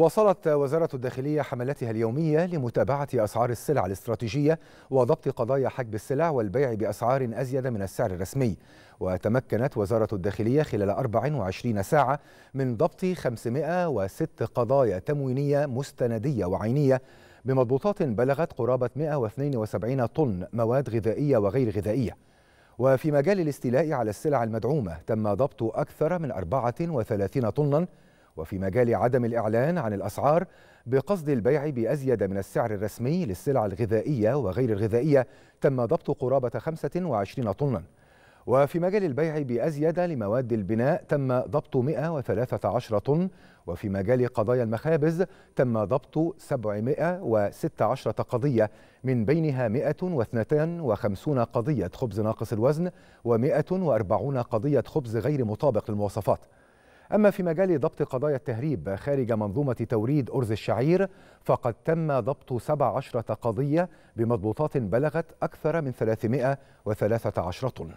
وصلت وزارة الداخلية حملتها اليومية لمتابعة أسعار السلع الاستراتيجية وضبط قضايا حجب السلع والبيع بأسعار أزيد من السعر الرسمي وتمكنت وزارة الداخلية خلال 24 ساعة من ضبط 506 قضايا تموينية مستندية وعينية بمضبوطات بلغت قرابة 172 طن مواد غذائية وغير غذائية وفي مجال الاستيلاء على السلع المدعومة تم ضبط أكثر من 34 طناً وفي مجال عدم الإعلان عن الأسعار بقصد البيع بأزيد من السعر الرسمي للسلع الغذائية وغير الغذائية تم ضبط قرابة 25 طناً وفي مجال البيع بأزيد لمواد البناء تم ضبط 113 طن وفي مجال قضايا المخابز تم ضبط 716 قضية من بينها 152 قضية خبز ناقص الوزن و140 قضية خبز غير مطابق للمواصفات أما في مجال ضبط قضايا التهريب خارج منظومة توريد أرز الشعير فقد تم ضبط 17 قضية بمضبوطات بلغت أكثر من 313 طن